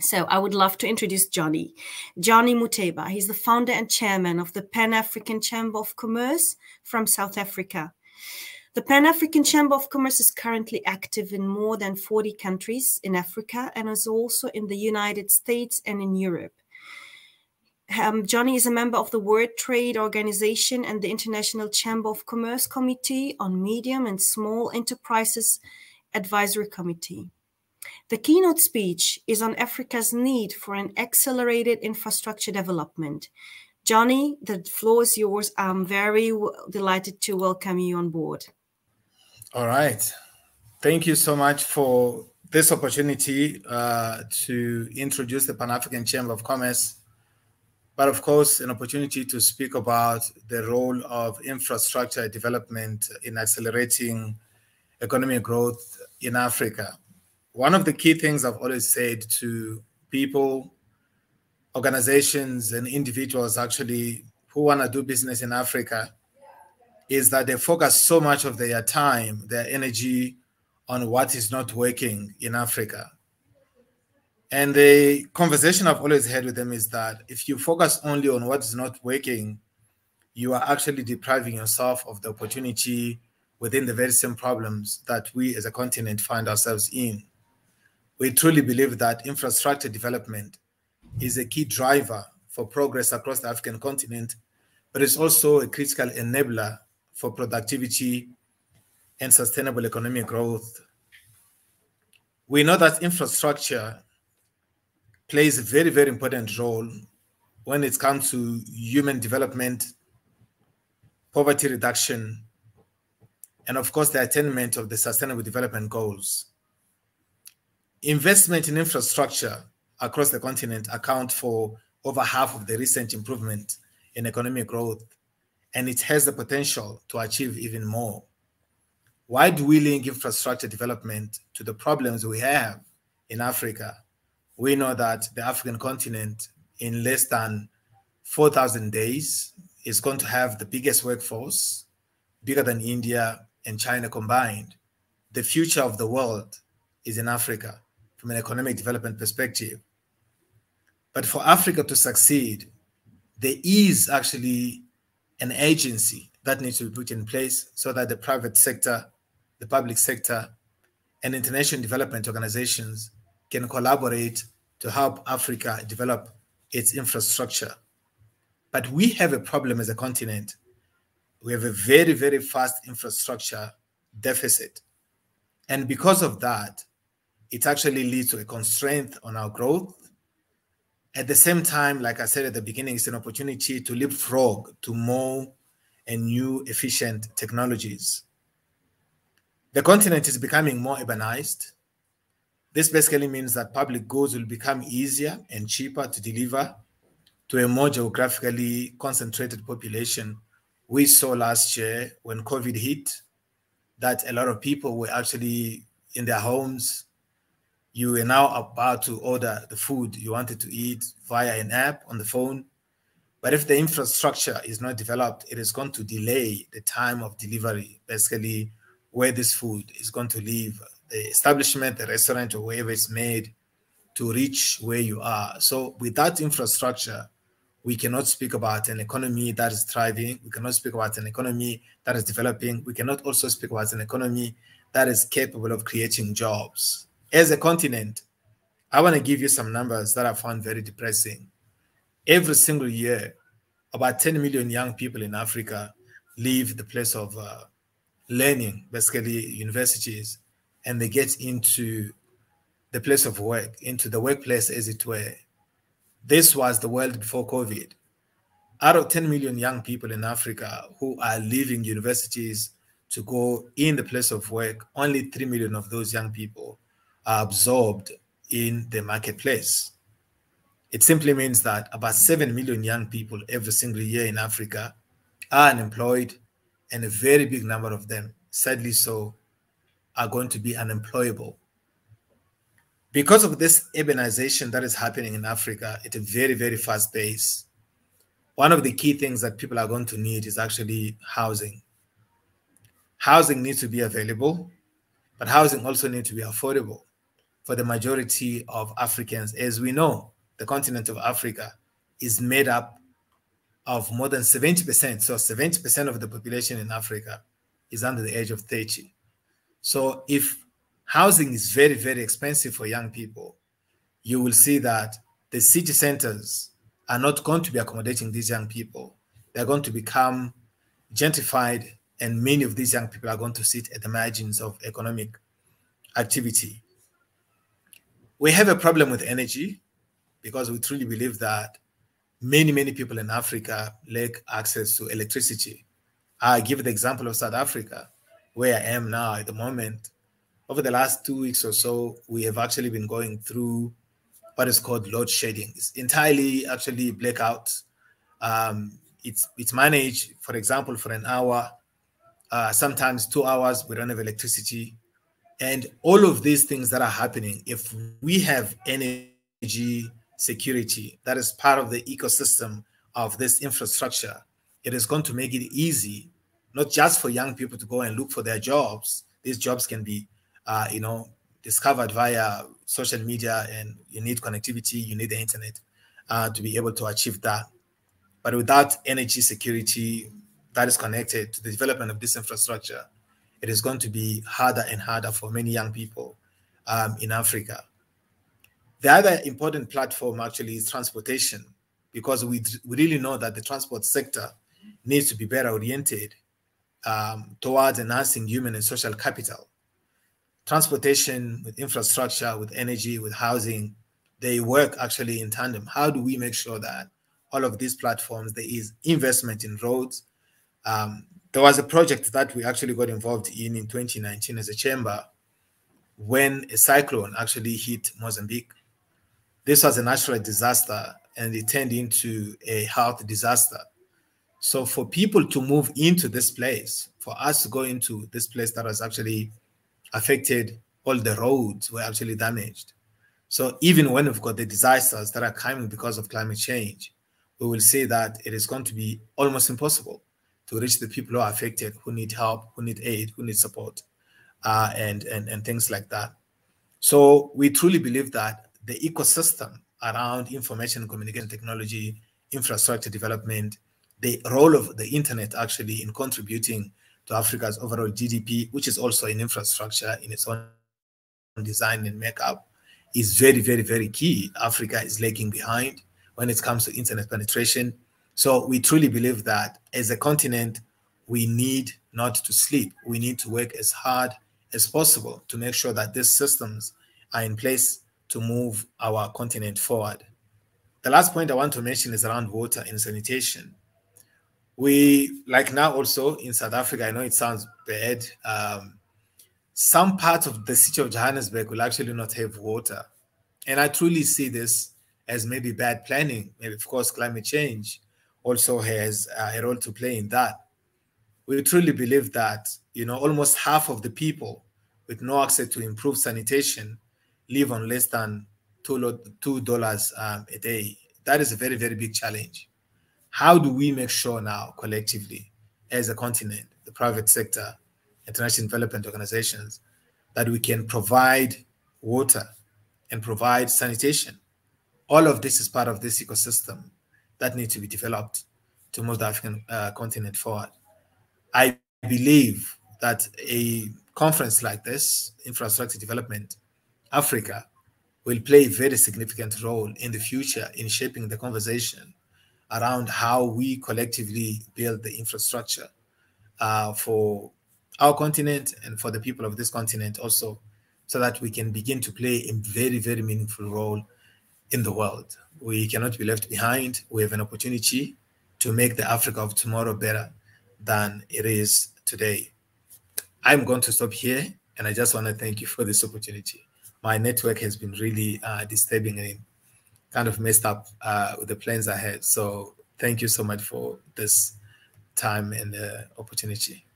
So I would love to introduce Johnny. Johnny Muteba, he's the founder and chairman of the Pan-African Chamber of Commerce from South Africa. The Pan-African Chamber of Commerce is currently active in more than 40 countries in Africa and is also in the United States and in Europe. Um, Johnny is a member of the World Trade Organization and the International Chamber of Commerce Committee on Medium and Small Enterprises Advisory Committee. The keynote speech is on Africa's need for an accelerated infrastructure development. Johnny, the floor is yours. I'm very delighted to welcome you on board. All right. Thank you so much for this opportunity uh, to introduce the Pan African Chamber of Commerce, but of course, an opportunity to speak about the role of infrastructure development in accelerating economic growth in Africa one of the key things I've always said to people, organizations, and individuals actually who want to do business in Africa is that they focus so much of their time, their energy on what is not working in Africa. And the conversation I've always had with them is that if you focus only on what is not working, you are actually depriving yourself of the opportunity within the very same problems that we as a continent find ourselves in. We truly believe that infrastructure development is a key driver for progress across the African continent, but it's also a critical enabler for productivity and sustainable economic growth. We know that infrastructure plays a very, very important role when it comes to human development, poverty reduction, and of course, the attainment of the Sustainable Development Goals. Investment in infrastructure across the continent account for over half of the recent improvement in economic growth, and it has the potential to achieve even more. Why do we link infrastructure development to the problems we have in Africa? We know that the African continent, in less than 4,000 days, is going to have the biggest workforce, bigger than India and China combined. The future of the world is in Africa from an economic development perspective. But for Africa to succeed, there is actually an agency that needs to be put in place so that the private sector, the public sector, and international development organizations can collaborate to help Africa develop its infrastructure. But we have a problem as a continent. We have a very, very fast infrastructure deficit. And because of that, it actually leads to a constraint on our growth. At the same time, like I said at the beginning, it's an opportunity to leapfrog to more and new efficient technologies. The continent is becoming more urbanized. This basically means that public goods will become easier and cheaper to deliver to a more geographically concentrated population. We saw last year when COVID hit that a lot of people were actually in their homes you are now about to order the food you wanted to eat via an app on the phone. But if the infrastructure is not developed, it is going to delay the time of delivery, basically where this food is going to leave the establishment, the restaurant, or wherever it's made to reach where you are. So without infrastructure, we cannot speak about an economy that is thriving. We cannot speak about an economy that is developing. We cannot also speak about an economy that is capable of creating jobs as a continent, I want to give you some numbers that I found very depressing. Every single year, about 10 million young people in Africa leave the place of uh, learning, basically universities, and they get into the place of work, into the workplace, as it were. This was the world before COVID. Out of 10 million young people in Africa who are leaving universities to go in the place of work, only 3 million of those young people are absorbed in the marketplace. It simply means that about 7 million young people every single year in Africa are unemployed, and a very big number of them, sadly so, are going to be unemployable. Because of this urbanization that is happening in Africa at a very, very fast pace, one of the key things that people are going to need is actually housing. Housing needs to be available, but housing also needs to be affordable for the majority of Africans. As we know, the continent of Africa is made up of more than 70%. So 70% of the population in Africa is under the age of 30. So if housing is very, very expensive for young people, you will see that the city centers are not going to be accommodating these young people. They're going to become gentrified, and many of these young people are going to sit at the margins of economic activity we have a problem with energy because we truly believe that many, many people in Africa lack access to electricity. I give the example of South Africa, where I am now at the moment. Over the last two weeks or so, we have actually been going through what is called load shedding. It's entirely actually blackout. Um, it's it's managed, for example, for an hour, uh, sometimes two hours. We don't have electricity. And all of these things that are happening, if we have energy security that is part of the ecosystem of this infrastructure, it is going to make it easy, not just for young people to go and look for their jobs. These jobs can be, uh, you know, discovered via social media, and you need connectivity, you need the internet uh, to be able to achieve that. But without energy security that is connected to the development of this infrastructure, it is going to be harder and harder for many young people um, in Africa. The other important platform actually is transportation, because we, we really know that the transport sector needs to be better oriented um, towards enhancing human and social capital. Transportation with infrastructure, with energy, with housing, they work actually in tandem. How do we make sure that all of these platforms, there is investment in roads, um, there was a project that we actually got involved in in 2019 as a chamber when a cyclone actually hit Mozambique. This was a natural disaster and it turned into a health disaster. So for people to move into this place, for us to go into this place that was actually affected, all the roads were actually damaged. So even when we've got the disasters that are coming because of climate change, we will say that it is going to be almost impossible to reach the people who are affected, who need help, who need aid, who need support, uh, and, and, and things like that. So we truly believe that the ecosystem around information communication technology, infrastructure development, the role of the internet actually in contributing to Africa's overall GDP, which is also an infrastructure in its own design and makeup, is very, very, very key. Africa is lagging behind when it comes to internet penetration. So we truly believe that as a continent, we need not to sleep. We need to work as hard as possible to make sure that these systems are in place to move our continent forward. The last point I want to mention is around water and sanitation. We, like now also in South Africa, I know it sounds bad, um, some parts of the city of Johannesburg will actually not have water. And I truly see this as maybe bad planning, maybe of course climate change, also has a role to play in that. We truly believe that you know almost half of the people with no access to improved sanitation live on less than two dollars um, a day. That is a very very big challenge. How do we make sure now collectively, as a continent, the private sector, international development organizations, that we can provide water and provide sanitation? All of this is part of this ecosystem that need to be developed to move the African uh, continent forward. I believe that a conference like this, Infrastructure Development Africa, will play a very significant role in the future in shaping the conversation around how we collectively build the infrastructure uh, for our continent and for the people of this continent also, so that we can begin to play a very, very meaningful role in the world. We cannot be left behind. We have an opportunity to make the Africa of tomorrow better than it is today. I'm going to stop here, and I just want to thank you for this opportunity. My network has been really uh, disturbing and kind of messed up uh, with the plans I had. So thank you so much for this time and the opportunity.